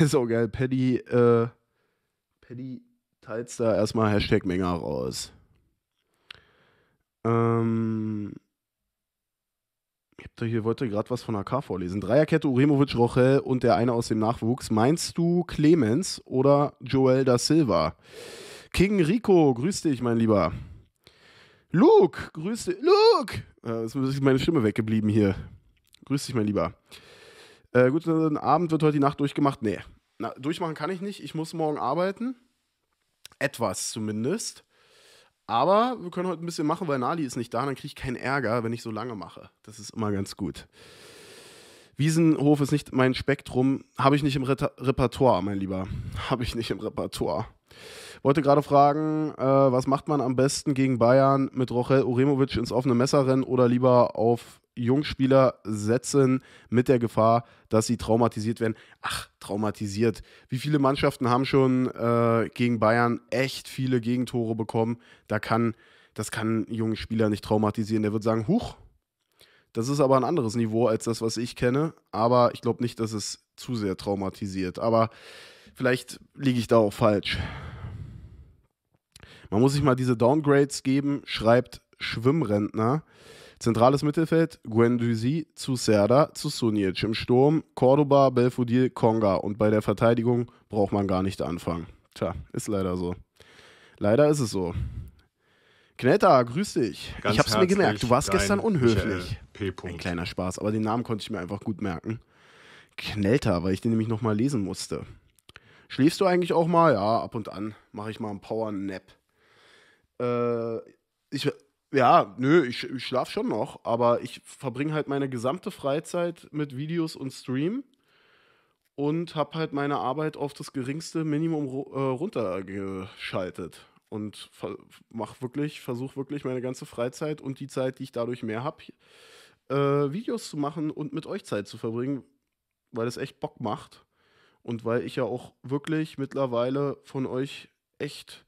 ist auch geil. Paddy, äh, Paddy teils da erstmal Hashtag Menge raus. Ähm, ich hab da hier, wollte gerade was von AK vorlesen. Dreierkette Uremovic, Rochel und der eine aus dem Nachwuchs. Meinst du Clemens oder Joel da Silva? King Rico, grüß dich, mein Lieber. Luke, grüß dich. Luke! Äh, ist meine Stimme weggeblieben hier. Grüß dich, mein Lieber äh, guten Abend, wird heute die Nacht durchgemacht? Nee. Na, durchmachen kann ich nicht, ich muss morgen arbeiten. Etwas zumindest. Aber wir können heute ein bisschen machen, weil Nali ist nicht da, dann kriege ich keinen Ärger, wenn ich so lange mache. Das ist immer ganz gut. Wiesenhof ist nicht mein Spektrum, habe ich nicht im Repertoire, mein Lieber. Habe ich nicht im Repertoire. Wollte gerade fragen, äh, was macht man am besten gegen Bayern mit Rochel Uremovic ins offene Messer rennen oder lieber auf Jungspieler setzen mit der Gefahr, dass sie traumatisiert werden. Ach, traumatisiert. Wie viele Mannschaften haben schon äh, gegen Bayern echt viele Gegentore bekommen? Da kann, das kann einen jungen Spieler nicht traumatisieren. Der wird sagen, huch, das ist aber ein anderes Niveau als das, was ich kenne. Aber ich glaube nicht, dass es zu sehr traumatisiert. Aber vielleicht liege ich da auch falsch. Man muss sich mal diese Downgrades geben, schreibt Schwimmrentner. Zentrales Mittelfeld, Guendouzi zu Serda zu Sunic. Im Sturm Cordoba, Belfodil, Conga. Und bei der Verteidigung braucht man gar nicht anfangen. Tja, ist leider so. Leider ist es so. Knetta, grüß dich. Ganz ich hab's mir gemerkt, du warst gestern unhöflich. Ein kleiner Spaß, aber den Namen konnte ich mir einfach gut merken. Knelter, weil ich den nämlich nochmal lesen musste. Schläfst du eigentlich auch mal? Ja, ab und an mache ich mal einen Power-Nap. Äh, ich ja, nö, ich, ich schlafe schon noch, aber ich verbringe halt meine gesamte Freizeit mit Videos und Stream und habe halt meine Arbeit auf das geringste Minimum äh, runtergeschaltet und mach wirklich, versuche wirklich meine ganze Freizeit und die Zeit, die ich dadurch mehr habe, äh, Videos zu machen und mit euch Zeit zu verbringen, weil es echt Bock macht und weil ich ja auch wirklich mittlerweile von euch echt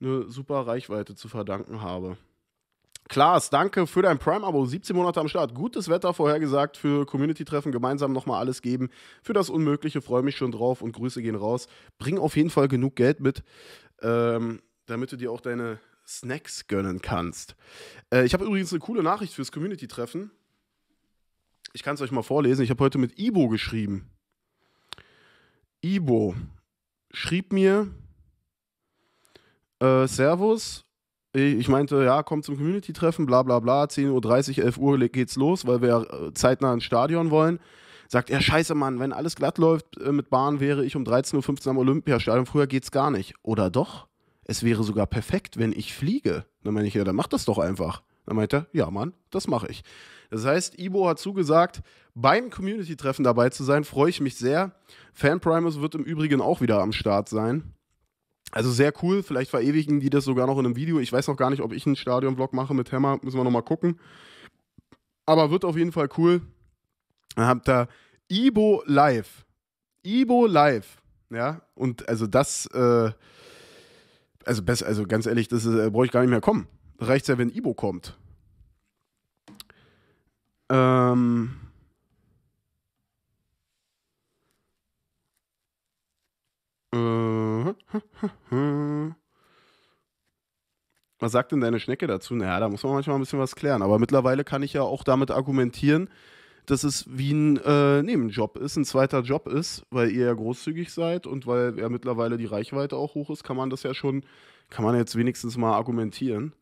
eine super Reichweite zu verdanken habe. Klaas, danke für dein Prime-Abo. 17 Monate am Start. Gutes Wetter vorhergesagt für Community-Treffen. Gemeinsam nochmal alles geben. Für das Unmögliche freue mich schon drauf und Grüße gehen raus. Bring auf jeden Fall genug Geld mit, ähm, damit du dir auch deine Snacks gönnen kannst. Äh, ich habe übrigens eine coole Nachricht fürs Community-Treffen. Ich kann es euch mal vorlesen. Ich habe heute mit Ibo geschrieben. Ibo schrieb mir: äh, Servus, äh, ich meinte, ja, komm zum Community-Treffen, bla bla bla, 10.30 Uhr, 11 Uhr geht's los, weil wir zeitnah ins Stadion wollen. Sagt er, scheiße Mann, wenn alles glatt läuft äh, mit Bahn, wäre ich um 13.15 Uhr am Olympiastadion. Früher geht's gar nicht. Oder doch? Es wäre sogar perfekt, wenn ich fliege. Dann meine ich, ja, dann mach das doch einfach. Dann meinte er, ja Mann, das mache ich. Das heißt, Ibo hat zugesagt, beim Community-Treffen dabei zu sein, freue ich mich sehr. Fan Primus wird im Übrigen auch wieder am Start sein. Also sehr cool, vielleicht verewigen die das sogar noch in einem Video. Ich weiß noch gar nicht, ob ich einen Stadion-Vlog mache mit Hammer, müssen wir nochmal gucken. Aber wird auf jeden Fall cool. Dann habt ihr Ibo Live. Ibo Live. Ja, und also das, äh, also, besser, also ganz ehrlich, das äh, brauche ich gar nicht mehr kommen. Reicht ja, wenn Ibo kommt. Ähm. Äh, was sagt denn deine Schnecke dazu? Naja, da muss man manchmal ein bisschen was klären. Aber mittlerweile kann ich ja auch damit argumentieren, dass es wie ein äh, Nebenjob ist, ein zweiter Job ist, weil ihr ja großzügig seid und weil ja mittlerweile die Reichweite auch hoch ist, kann man das ja schon, kann man jetzt wenigstens mal argumentieren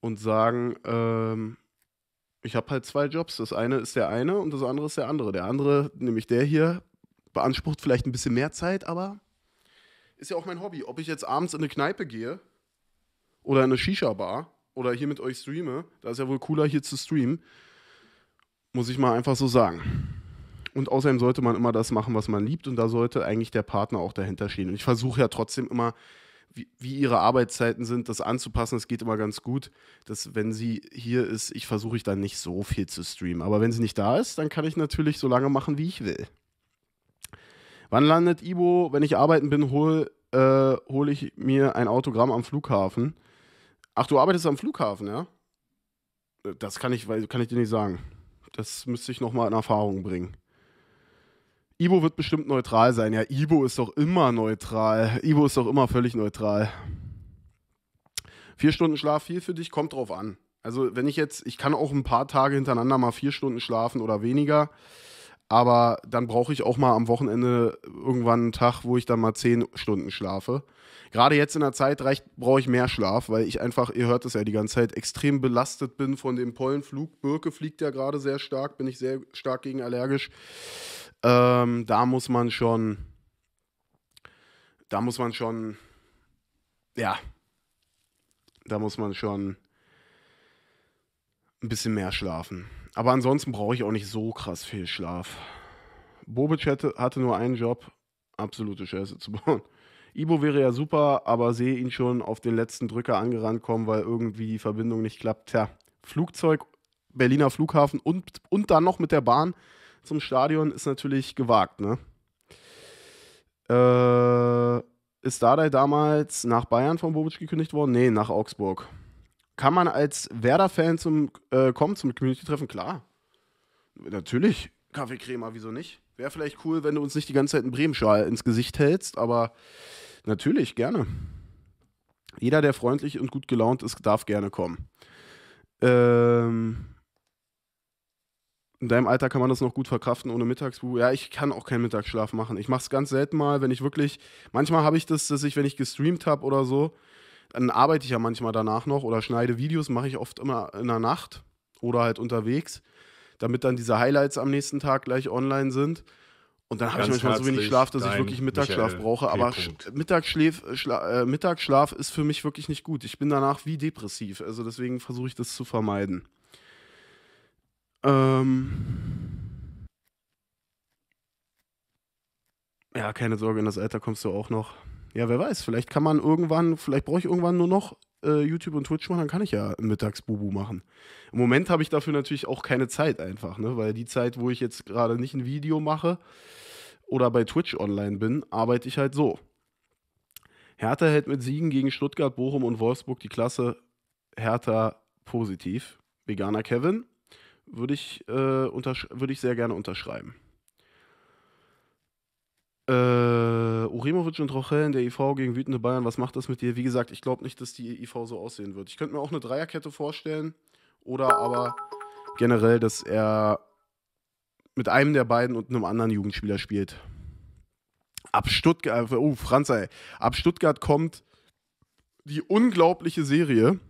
und sagen, ähm, ich habe halt zwei Jobs. Das eine ist der eine und das andere ist der andere. Der andere, nämlich der hier, beansprucht vielleicht ein bisschen mehr Zeit, aber ist ja auch mein Hobby. Ob ich jetzt abends in eine Kneipe gehe oder in eine Shisha-Bar oder hier mit euch streame, da ist ja wohl cooler hier zu streamen, muss ich mal einfach so sagen. Und außerdem sollte man immer das machen, was man liebt und da sollte eigentlich der Partner auch dahinter stehen. Und ich versuche ja trotzdem immer, wie, wie, ihre Arbeitszeiten sind, das anzupassen. Das geht immer ganz gut, dass wenn sie hier ist, ich versuche ich dann nicht so viel zu streamen. Aber wenn sie nicht da ist, dann kann ich natürlich so lange machen, wie ich will. Wann landet Ibo, wenn ich arbeiten bin, hole äh, hol ich mir ein Autogramm am Flughafen. Ach, du arbeitest am Flughafen, ja? Das kann ich, kann ich dir nicht sagen. Das müsste ich nochmal in Erfahrung bringen. Ibo wird bestimmt neutral sein. Ja, Ibo ist doch immer neutral. Ibo ist doch immer völlig neutral. Vier Stunden Schlaf viel für dich, kommt drauf an. Also, wenn ich jetzt, ich kann auch ein paar Tage hintereinander mal vier Stunden schlafen oder weniger aber dann brauche ich auch mal am Wochenende irgendwann einen Tag, wo ich dann mal zehn Stunden schlafe. Gerade jetzt in der Zeit reicht, brauche ich mehr Schlaf, weil ich einfach, ihr hört es ja die ganze Zeit, extrem belastet bin von dem Pollenflug. Birke fliegt ja gerade sehr stark, bin ich sehr stark gegen allergisch. Ähm, da muss man schon, da muss man schon, ja, da muss man schon ein bisschen mehr schlafen. Aber ansonsten brauche ich auch nicht so krass viel Schlaf. Bobic hätte, hatte nur einen Job, absolute Scheiße zu bauen. Ibo wäre ja super, aber sehe ihn schon auf den letzten Drücker angerannt kommen, weil irgendwie die Verbindung nicht klappt. Tja, Flugzeug, Berliner Flughafen und, und dann noch mit der Bahn zum Stadion ist natürlich gewagt, ne? Äh, ist Dardai damals nach Bayern von Bobic gekündigt worden? Nee, nach Augsburg. Kann man als Werder-Fan zum äh, kommen zum Community-Treffen? Klar. Natürlich. Kaffeekrämer, wieso nicht? Wäre vielleicht cool, wenn du uns nicht die ganze Zeit einen Bremenschal ins Gesicht hältst, aber natürlich, gerne. Jeder, der freundlich und gut gelaunt ist, darf gerne kommen. Ähm, in deinem Alter kann man das noch gut verkraften ohne Mittagsbuch. Ja, ich kann auch keinen Mittagsschlaf machen. Ich mache es ganz selten mal, wenn ich wirklich. Manchmal habe ich das, dass ich, wenn ich gestreamt habe oder so, dann arbeite ich ja manchmal danach noch oder schneide Videos, mache ich oft immer in der Nacht oder halt unterwegs, damit dann diese Highlights am nächsten Tag gleich online sind. Und dann habe ich manchmal so wenig Schlaf, dass ich wirklich Mittagsschlaf Michael brauche. Aber Mittagsschlaf, äh, Mittagsschlaf ist für mich wirklich nicht gut. Ich bin danach wie depressiv. Also deswegen versuche ich das zu vermeiden. Ähm ja, keine Sorge, in das Alter kommst du auch noch. Ja, wer weiß, vielleicht kann man irgendwann, vielleicht brauche ich irgendwann nur noch äh, YouTube und Twitch machen, dann kann ich ja ein Mittagsbubu machen. Im Moment habe ich dafür natürlich auch keine Zeit einfach, ne? weil die Zeit, wo ich jetzt gerade nicht ein Video mache oder bei Twitch online bin, arbeite ich halt so. Hertha hält mit Siegen gegen Stuttgart, Bochum und Wolfsburg die Klasse. Hertha positiv. Veganer Kevin würde ich, äh, würd ich sehr gerne unterschreiben. Äh, Uremovic und Rochellen, der IV gegen wütende Bayern, was macht das mit dir? Wie gesagt, ich glaube nicht, dass die IV so aussehen wird. Ich könnte mir auch eine Dreierkette vorstellen oder aber generell, dass er mit einem der beiden und einem anderen Jugendspieler spielt. Ab Stuttgart, äh, oh Franz, ey, ab Stuttgart kommt die unglaubliche Serie,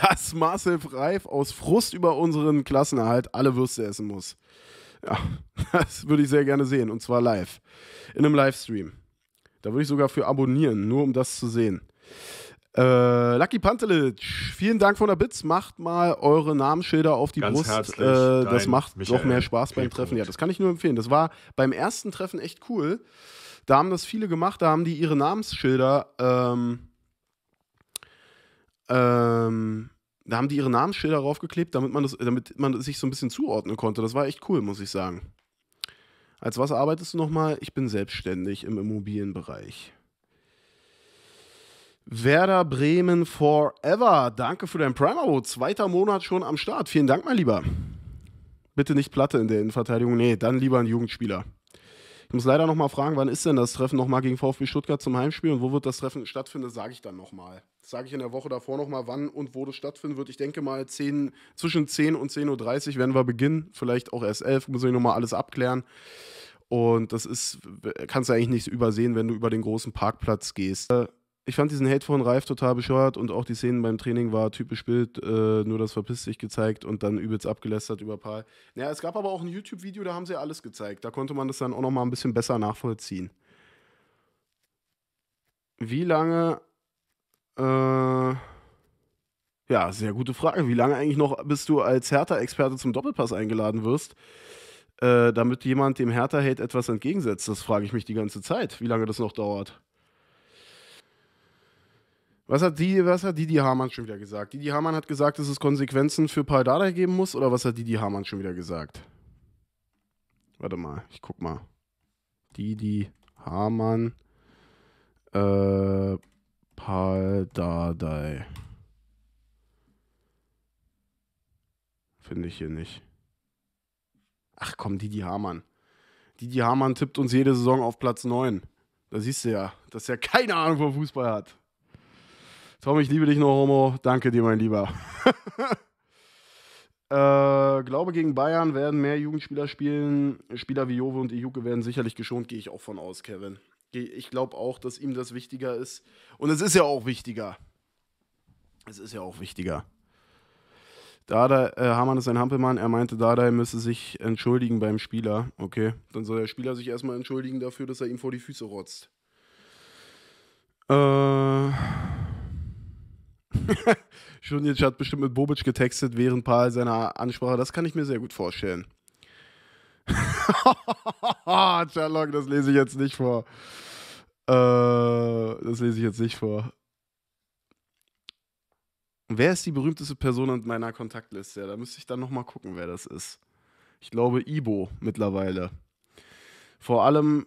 dass Marcel Reif aus Frust über unseren Klassenerhalt alle Würste essen muss. Ja, das würde ich sehr gerne sehen und zwar live. In einem Livestream. Da würde ich sogar für abonnieren, nur um das zu sehen. Äh, Lucky Pantelic, vielen Dank von der Bits. Macht mal eure Namensschilder auf die Ganz Brust. Äh, das macht Michael doch mehr Spaß beim Treffen. Ja, das kann ich nur empfehlen. Das war beim ersten Treffen echt cool. Da haben das viele gemacht. Da haben die ihre Namensschilder ähm, ähm, da haben die ihre Namensschilder draufgeklebt, damit man, das, damit man sich so ein bisschen zuordnen konnte. Das war echt cool, muss ich sagen. Als was arbeitest du nochmal? Ich bin selbstständig im Immobilienbereich. Werder Bremen Forever. Danke für dein prime Zweiter Monat schon am Start. Vielen Dank, mein Lieber. Bitte nicht Platte in der Innenverteidigung. Nee, dann lieber ein Jugendspieler. Ich muss leider nochmal fragen, wann ist denn das Treffen nochmal gegen VfB Stuttgart zum Heimspiel und wo wird das Treffen stattfinden, sage ich dann nochmal. Das sage ich in der Woche davor nochmal, wann und wo das stattfinden wird. Ich denke mal 10, zwischen 10 und 10.30 Uhr werden wir beginnen, vielleicht auch erst 11, muss ich nochmal alles abklären. Und das ist, kannst du eigentlich nicht übersehen, wenn du über den großen Parkplatz gehst ich fand diesen Hate von Reif total bescheuert und auch die Szenen beim Training war typisch Bild, äh, nur das verpisst sich gezeigt und dann übelst abgelästert über Paul. Naja, es gab aber auch ein YouTube-Video, da haben sie alles gezeigt. Da konnte man das dann auch nochmal ein bisschen besser nachvollziehen. Wie lange. Äh, ja, sehr gute Frage. Wie lange eigentlich noch, bist du als Hertha-Experte zum Doppelpass eingeladen wirst, äh, damit jemand dem Hertha-Hate etwas entgegensetzt? Das frage ich mich die ganze Zeit, wie lange das noch dauert. Was hat die, was hat Didi Hamann schon wieder gesagt? Didi Hamann hat gesagt, dass es Konsequenzen für Paldada geben muss, oder was hat Didi Hamann schon wieder gesagt? Warte mal, ich guck mal. Didi Hamann, äh, Paldadei. Finde ich hier nicht. Ach komm, Didi Hamann. Didi Hamann tippt uns jede Saison auf Platz 9. Da siehst du ja, dass er keine Ahnung vom Fußball hat. Tom, ich liebe dich noch, Homo. Danke dir, mein Lieber. äh, glaube, gegen Bayern werden mehr Jugendspieler spielen. Spieler wie Jove und Ijuke werden sicherlich geschont, gehe ich auch von aus, Kevin. Ich glaube auch, dass ihm das wichtiger ist. Und es ist ja auch wichtiger. Es ist ja auch wichtiger. Dada, äh, Hamann ist ein Hampelmann. Er meinte, Dada müsse sich entschuldigen beim Spieler. Okay, dann soll der Spieler sich erstmal entschuldigen dafür, dass er ihm vor die Füße rotzt. Äh. Schunic hat bestimmt mit Bobic getextet während Paul seiner Ansprache. Das kann ich mir sehr gut vorstellen. Sherlock, das lese ich jetzt nicht vor. Äh, das lese ich jetzt nicht vor. Wer ist die berühmteste Person in meiner Kontaktliste? Da müsste ich dann nochmal gucken, wer das ist. Ich glaube, Ibo mittlerweile. Vor allem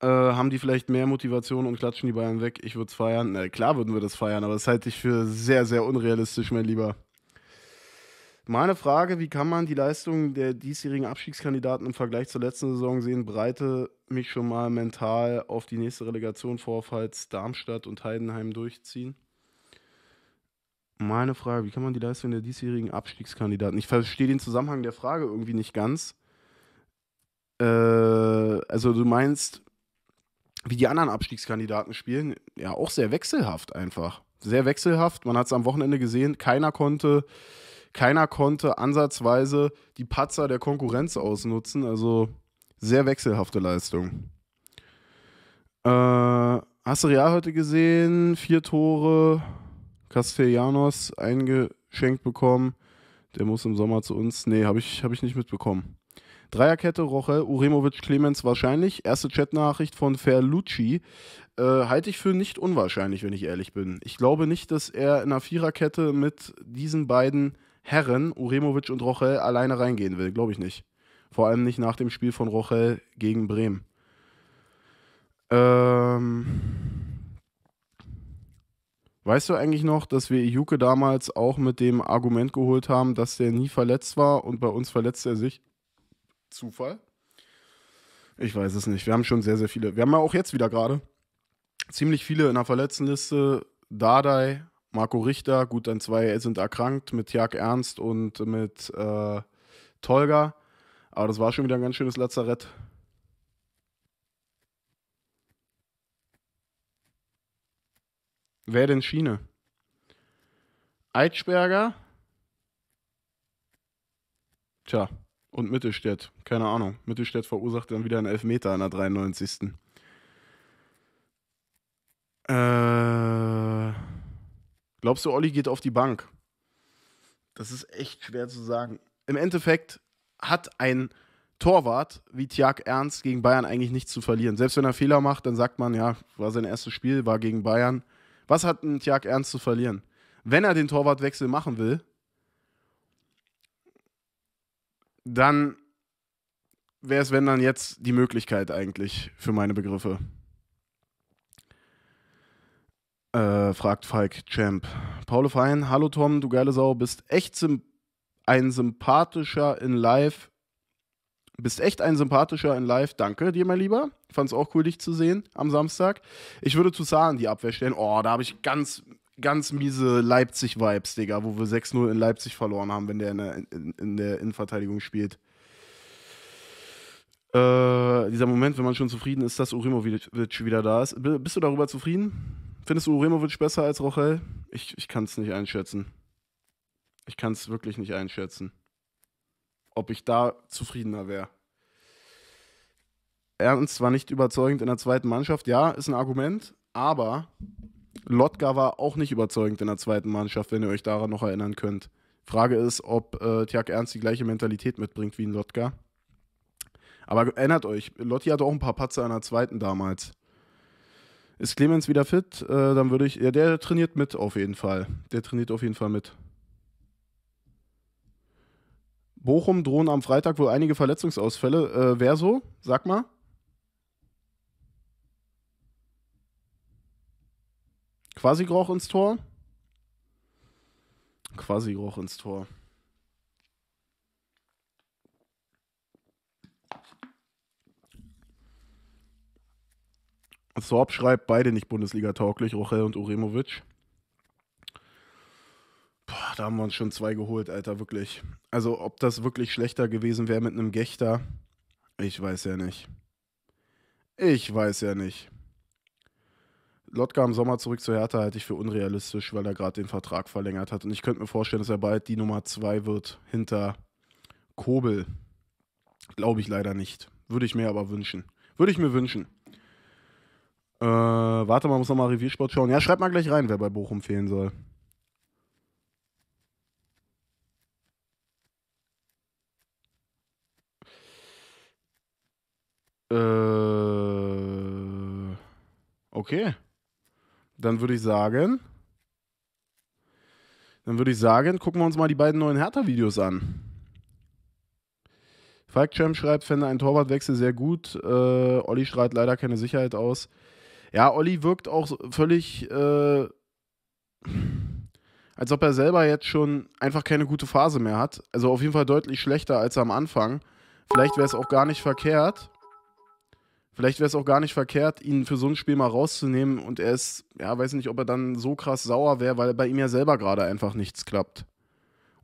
äh, haben die vielleicht mehr Motivation und klatschen die Bayern weg. Ich würde es feiern. Na, klar würden wir das feiern, aber das halte ich für sehr, sehr unrealistisch, mein Lieber. Meine Frage, wie kann man die Leistung der diesjährigen Abstiegskandidaten im Vergleich zur letzten Saison sehen? Breite mich schon mal mental auf die nächste Relegation vor, falls Darmstadt und Heidenheim durchziehen. Meine Frage, wie kann man die Leistung der diesjährigen Abstiegskandidaten? Ich verstehe den Zusammenhang der Frage irgendwie nicht ganz. Äh, also du meinst, wie die anderen Abstiegskandidaten spielen, ja auch sehr wechselhaft einfach. Sehr wechselhaft. Man hat es am Wochenende gesehen, keiner konnte, keiner konnte ansatzweise die Patzer der Konkurrenz ausnutzen. Also sehr wechselhafte Leistung. Äh, hast du Real heute gesehen? Vier Tore. Castellanos eingeschenkt bekommen. Der muss im Sommer zu uns. Nee, habe ich, hab ich nicht mitbekommen. Dreierkette, Roche, Uremovic, Clemens wahrscheinlich. Erste Chatnachricht von Ferlucci. Äh, halte ich für nicht unwahrscheinlich, wenn ich ehrlich bin. Ich glaube nicht, dass er in einer Viererkette mit diesen beiden Herren, Uremovic und Rochel, alleine reingehen will. Glaube ich nicht. Vor allem nicht nach dem Spiel von Rochel gegen Bremen. Ähm, weißt du eigentlich noch, dass wir Juke damals auch mit dem Argument geholt haben, dass der nie verletzt war und bei uns verletzt er sich? Zufall? Ich weiß es nicht. Wir haben schon sehr, sehr viele. Wir haben ja auch jetzt wieder gerade ziemlich viele in der Verletztenliste. Dardai, Marco Richter, gut, dann zwei sind erkrankt mit Jörg Ernst und mit äh, Tolga. Aber das war schon wieder ein ganz schönes Lazarett. Wer denn Schiene? Eitschberger? Tja, und Mittelstädt, keine Ahnung. Mittelstädt verursacht dann wieder einen Elfmeter in der 93. Äh, glaubst du, Olli geht auf die Bank? Das ist echt schwer zu sagen. Im Endeffekt hat ein Torwart wie Tiag Ernst gegen Bayern eigentlich nichts zu verlieren. Selbst wenn er Fehler macht, dann sagt man, ja, war sein erstes Spiel, war gegen Bayern. Was hat ein Tiag Ernst zu verlieren? Wenn er den Torwartwechsel machen will, dann wäre es, wenn dann jetzt die Möglichkeit eigentlich für meine Begriffe. Äh, fragt Falk Champ. Paulo Fein, hallo Tom, du geile Sau, bist echt sim ein sympathischer in live. Bist echt ein sympathischer in live. Danke dir, mein Lieber. Fand's auch cool, dich zu sehen am Samstag. Ich würde zu Zahn die Abwehr stellen. Oh, da habe ich ganz ganz miese Leipzig-Vibes, Digga, wo wir 6-0 in Leipzig verloren haben, wenn der in der, in, in der Innenverteidigung spielt. Äh, dieser Moment, wenn man schon zufrieden ist, dass Urimovic wieder da ist. Bist du darüber zufrieden? Findest du Urimovic besser als Rochel? Ich, ich kann es nicht einschätzen. Ich kann es wirklich nicht einschätzen. Ob ich da zufriedener wäre. Ernst war nicht überzeugend in der zweiten Mannschaft. Ja, ist ein Argument, aber Lotka war auch nicht überzeugend in der zweiten Mannschaft, wenn ihr euch daran noch erinnern könnt. Frage ist, ob äh, Tjag Ernst die gleiche Mentalität mitbringt wie ein Lotka. Aber erinnert euch, Lotti hatte auch ein paar Patzer in der zweiten damals. Ist Clemens wieder fit? Äh, dann würde ich. Ja, der trainiert mit auf jeden Fall. Der trainiert auf jeden Fall mit. Bochum drohen am Freitag wohl einige Verletzungsausfälle. Äh, wer so? Sag mal. Quasi Groch ins Tor. Quasi Groch ins Tor. Sorb schreibt beide nicht Bundesliga-tauglich, Rochel und Uremovic. Boah, da haben wir uns schon zwei geholt, Alter, wirklich. Also, ob das wirklich schlechter gewesen wäre mit einem Gechter, ich weiß ja nicht. Ich weiß ja nicht. Lotka im Sommer zurück zu Hertha halte ich für unrealistisch, weil er gerade den Vertrag verlängert hat. Und ich könnte mir vorstellen, dass er bald die Nummer 2 wird hinter Kobel. Glaube ich leider nicht. Würde ich mir aber wünschen. Würde ich mir wünschen. Äh, warte mal, muss nochmal Reviersport schauen. Ja, schreibt mal gleich rein, wer bei Bochum fehlen soll. Äh, okay dann würde ich sagen, dann würde ich sagen, gucken wir uns mal die beiden neuen Hertha-Videos an. Falk Champ schreibt, fände einen Torwartwechsel sehr gut. Äh, Olli schreit leider keine Sicherheit aus. Ja, Olli wirkt auch völlig, äh, als ob er selber jetzt schon einfach keine gute Phase mehr hat. Also auf jeden Fall deutlich schlechter als am Anfang. Vielleicht wäre es auch gar nicht verkehrt, Vielleicht wäre es auch gar nicht verkehrt, ihn für so ein Spiel mal rauszunehmen und er ist, ja, weiß nicht, ob er dann so krass sauer wäre, weil bei ihm ja selber gerade einfach nichts klappt.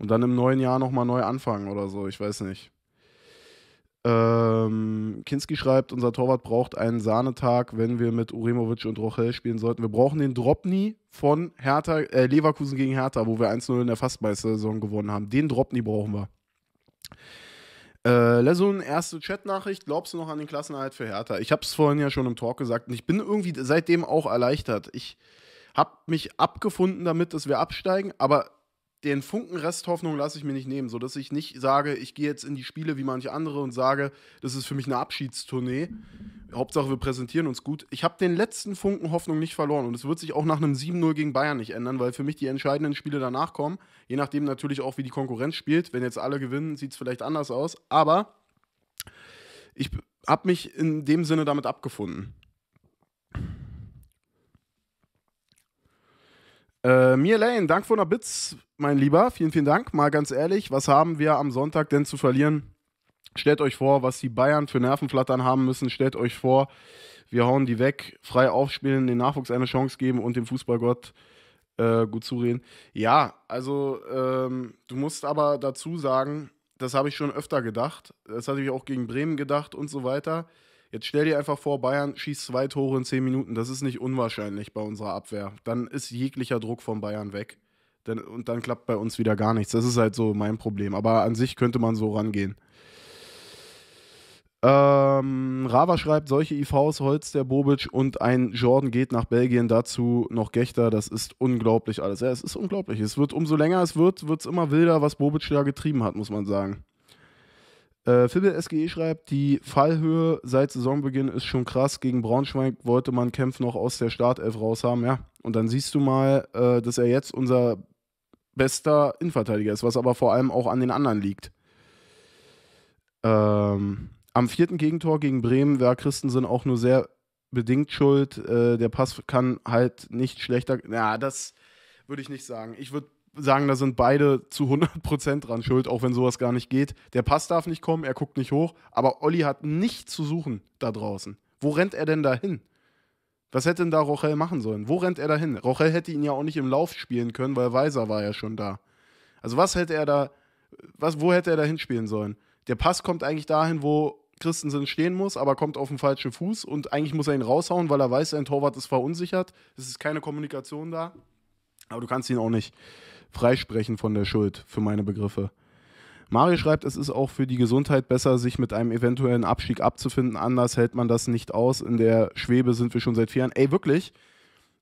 Und dann im neuen Jahr nochmal neu anfangen oder so, ich weiß nicht. Ähm, Kinski schreibt, unser Torwart braucht einen Sahnetag, wenn wir mit Uremovic und Rochel spielen sollten. Wir brauchen den Dropni von Hertha, äh, Leverkusen gegen Hertha, wo wir 1-0 in der Fastmeister-Saison gewonnen haben. Den Dropni brauchen wir. Äh, Lesson, erste Chatnachricht. Glaubst du noch an den Klassenerhalt für Hertha? Ich habe es vorhin ja schon im Talk gesagt und ich bin irgendwie seitdem auch erleichtert. Ich habe mich abgefunden damit, dass wir absteigen, aber den Funken Resthoffnung lasse ich mir nicht nehmen, sodass ich nicht sage, ich gehe jetzt in die Spiele wie manche andere und sage, das ist für mich eine Abschiedstournee. Hauptsache, wir präsentieren uns gut. Ich habe den letzten Funken Hoffnung nicht verloren und es wird sich auch nach einem 7-0 gegen Bayern nicht ändern, weil für mich die entscheidenden Spiele danach kommen. Je nachdem natürlich auch, wie die Konkurrenz spielt. Wenn jetzt alle gewinnen, sieht es vielleicht anders aus. Aber ich habe mich in dem Sinne damit abgefunden. Äh, Mir Lane, Dank von der Bits, mein Lieber. Vielen, vielen Dank. Mal ganz ehrlich, was haben wir am Sonntag denn zu verlieren? Stellt euch vor, was die Bayern für Nervenflattern haben müssen. Stellt euch vor, wir hauen die weg, frei aufspielen, den Nachwuchs eine Chance geben und dem Fußballgott äh, gut zureden. Ja, also ähm, du musst aber dazu sagen, das habe ich schon öfter gedacht. Das hatte ich auch gegen Bremen gedacht und so weiter. Jetzt stell dir einfach vor, Bayern schießt zwei Tore in zehn Minuten. Das ist nicht unwahrscheinlich bei unserer Abwehr. Dann ist jeglicher Druck von Bayern weg. Denn, und dann klappt bei uns wieder gar nichts. Das ist halt so mein Problem. Aber an sich könnte man so rangehen. Ähm, Rava schreibt, solche IVs Holz der Bobic und ein Jordan geht nach Belgien, dazu noch Gechter, das ist unglaublich alles. Ja, es ist unglaublich. Es wird umso länger es wird, wird es immer wilder, was Bobic da getrieben hat, muss man sagen. Äh, Fibel SGE schreibt, die Fallhöhe seit Saisonbeginn ist schon krass. Gegen Braunschweig wollte man Kämpf noch aus der Startelf raus haben. Ja, und dann siehst du mal, äh, dass er jetzt unser bester Innenverteidiger ist, was aber vor allem auch an den anderen liegt. Ähm, am vierten Gegentor gegen Bremen war Christensen auch nur sehr bedingt schuld. Äh, der Pass kann halt nicht schlechter. Ja, das würde ich nicht sagen. Ich würde sagen, da sind beide zu 100% dran schuld, auch wenn sowas gar nicht geht. Der Pass darf nicht kommen, er guckt nicht hoch, aber Olli hat nichts zu suchen da draußen. Wo rennt er denn da hin? Was hätte denn da Rochel machen sollen? Wo rennt er da hin? Rochel hätte ihn ja auch nicht im Lauf spielen können, weil Weiser war ja schon da. Also was hätte er da, was, wo hätte er da hinspielen sollen? Der Pass kommt eigentlich dahin, wo Christensen stehen muss, aber kommt auf den falschen Fuß und eigentlich muss er ihn raushauen, weil er weiß, sein Torwart ist verunsichert. Es ist keine Kommunikation da. Aber du kannst ihn auch nicht freisprechen von der Schuld für meine Begriffe. Mario schreibt, es ist auch für die Gesundheit besser, sich mit einem eventuellen Abstieg abzufinden. Anders hält man das nicht aus. In der Schwebe sind wir schon seit vier Jahren. Ey, wirklich?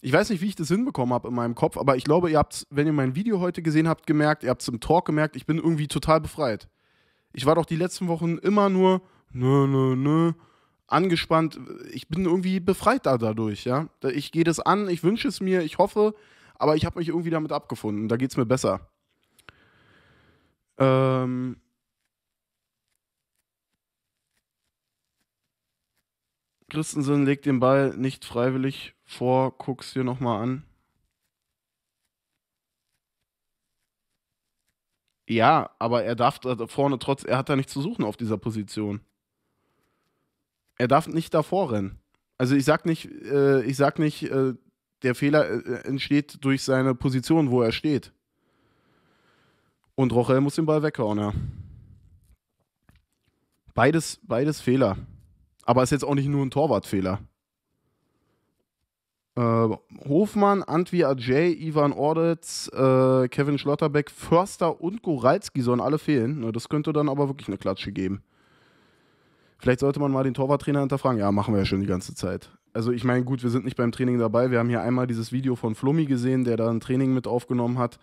Ich weiß nicht, wie ich das hinbekommen habe in meinem Kopf, aber ich glaube, ihr habt, wenn ihr mein Video heute gesehen habt, gemerkt, ihr habt es im Talk gemerkt, ich bin irgendwie total befreit. Ich war doch die letzten Wochen immer nur, nö, nö, nö, angespannt. Ich bin irgendwie befreit da dadurch, ja. Ich gehe das an, ich wünsche es mir, ich hoffe, aber ich habe mich irgendwie damit abgefunden. Da geht es mir besser. Ähm. Christensen legt den Ball nicht freiwillig vor. Guck's dir nochmal an. Ja, aber er darf da also vorne trotz, er hat da nichts zu suchen auf dieser Position. Er darf nicht davor rennen. Also ich sag nicht, äh, ich sag nicht, äh, der Fehler äh, äh, entsteht durch seine Position, wo er steht. Und Rochel muss den Ball weghauen, ja. Beides, beides Fehler. Aber es ist jetzt auch nicht nur ein Torwartfehler. Äh, Hofmann, Antwi Ajay, Ivan Ordetz, äh, Kevin Schlotterbeck, Förster und Goralski sollen alle fehlen. Das könnte dann aber wirklich eine Klatsche geben. Vielleicht sollte man mal den Torwarttrainer hinterfragen. Ja, machen wir ja schon die ganze Zeit. Also ich meine, gut, wir sind nicht beim Training dabei. Wir haben hier einmal dieses Video von Flummi gesehen, der da ein Training mit aufgenommen hat.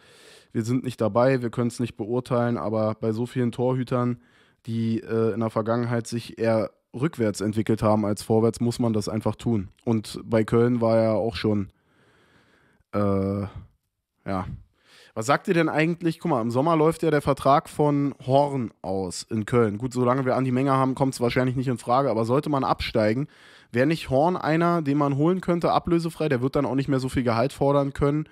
Wir sind nicht dabei, wir können es nicht beurteilen, aber bei so vielen Torhütern, die äh, in der Vergangenheit sich eher rückwärts entwickelt haben als vorwärts, muss man das einfach tun. Und bei Köln war ja auch schon, äh, ja, was sagt ihr denn eigentlich? Guck mal, im Sommer läuft ja der Vertrag von Horn aus in Köln. Gut, solange wir an die Menge haben, kommt es wahrscheinlich nicht in Frage, aber sollte man absteigen, wäre nicht Horn einer, den man holen könnte, ablösefrei, der wird dann auch nicht mehr so viel Gehalt fordern können,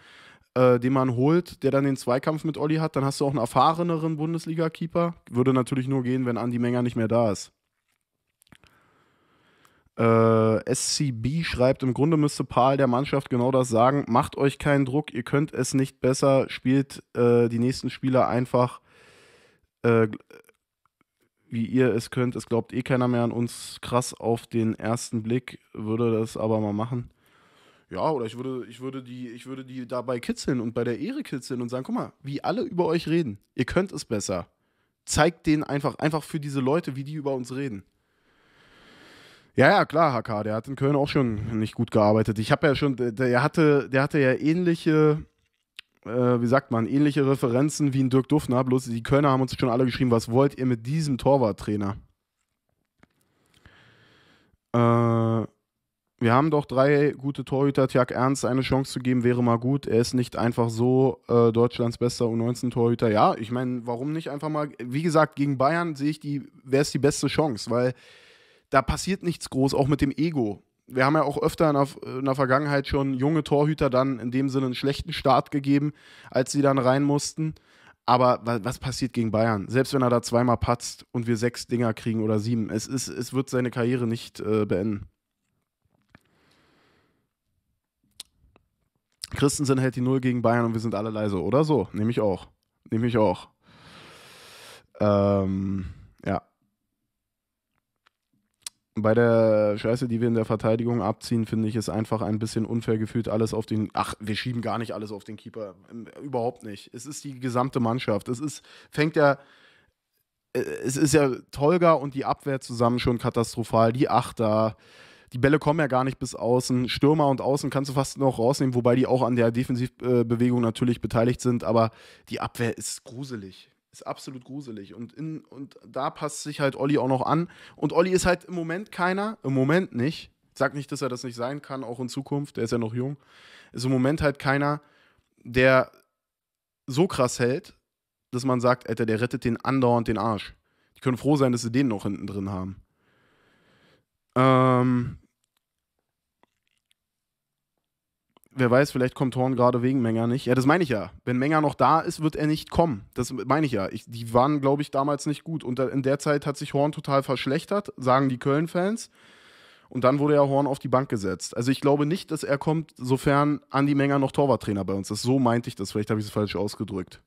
äh, den man holt, der dann den Zweikampf mit Olli hat, dann hast du auch einen erfahreneren Bundesliga-Keeper. Würde natürlich nur gehen, wenn Andi Menger nicht mehr da ist. Äh, SCB schreibt, im Grunde müsste Paul der Mannschaft genau das sagen, macht euch keinen Druck, ihr könnt es nicht besser, spielt äh, die nächsten Spieler einfach äh, wie ihr es könnt. Es glaubt eh keiner mehr an uns. Krass auf den ersten Blick würde das aber mal machen. Ja, oder ich würde, ich würde die, ich würde die dabei kitzeln und bei der Ehre kitzeln und sagen, guck mal, wie alle über euch reden. Ihr könnt es besser. Zeigt denen einfach, einfach für diese Leute, wie die über uns reden. Ja, ja, klar, HK, der hat in Köln auch schon nicht gut gearbeitet. Ich habe ja schon, der hatte, der hatte ja ähnliche, äh, wie sagt man, ähnliche Referenzen wie ein Dirk Duffner, bloß die Kölner haben uns schon alle geschrieben, was wollt ihr mit diesem Torwarttrainer? Äh, wir haben doch drei gute Torhüter. Tjag Ernst eine Chance zu geben, wäre mal gut. Er ist nicht einfach so äh, Deutschlands bester U19-Torhüter. Ja, ich meine, warum nicht einfach mal, wie gesagt, gegen Bayern sehe ich die, wäre es die beste Chance, weil da passiert nichts groß, auch mit dem Ego. Wir haben ja auch öfter in der, in der Vergangenheit schon junge Torhüter dann in dem Sinne einen schlechten Start gegeben, als sie dann rein mussten. Aber was passiert gegen Bayern? Selbst wenn er da zweimal patzt und wir sechs Dinger kriegen oder sieben, es, ist, es wird seine Karriere nicht äh, beenden. Christensen hält die Null gegen Bayern und wir sind alle leise, oder so? Nehme ich auch. Nehme ich auch. Ähm bei der Scheiße, die wir in der Verteidigung abziehen, finde ich, es einfach ein bisschen unfair gefühlt alles auf den. Ach, wir schieben gar nicht alles auf den Keeper. Ähm, überhaupt nicht. Es ist die gesamte Mannschaft. Es ist, fängt ja. Äh, es ist ja Tolga und die Abwehr zusammen schon katastrophal. Die Achter. Die Bälle kommen ja gar nicht bis außen. Stürmer und Außen kannst du fast noch rausnehmen, wobei die auch an der Defensivbewegung natürlich beteiligt sind. Aber die Abwehr ist gruselig ist absolut gruselig. Und, in, und da passt sich halt Olli auch noch an. Und Olli ist halt im Moment keiner, im Moment nicht. Ich sag nicht, dass er das nicht sein kann, auch in Zukunft, der ist ja noch jung. Ist im Moment halt keiner, der so krass hält, dass man sagt, Alter, der rettet den andauernd den Arsch. Die können froh sein, dass sie den noch hinten drin haben. Ähm, wer weiß, vielleicht kommt Horn gerade wegen Menger nicht. Ja, das meine ich ja. Wenn Menger noch da ist, wird er nicht kommen. Das meine ich ja. Ich, die waren, glaube ich, damals nicht gut. Und in der Zeit hat sich Horn total verschlechtert, sagen die Köln-Fans. Und dann wurde ja Horn auf die Bank gesetzt. Also ich glaube nicht, dass er kommt, sofern Andi Menger noch Torwarttrainer bei uns ist. So meinte ich das. Vielleicht habe ich es falsch ausgedrückt.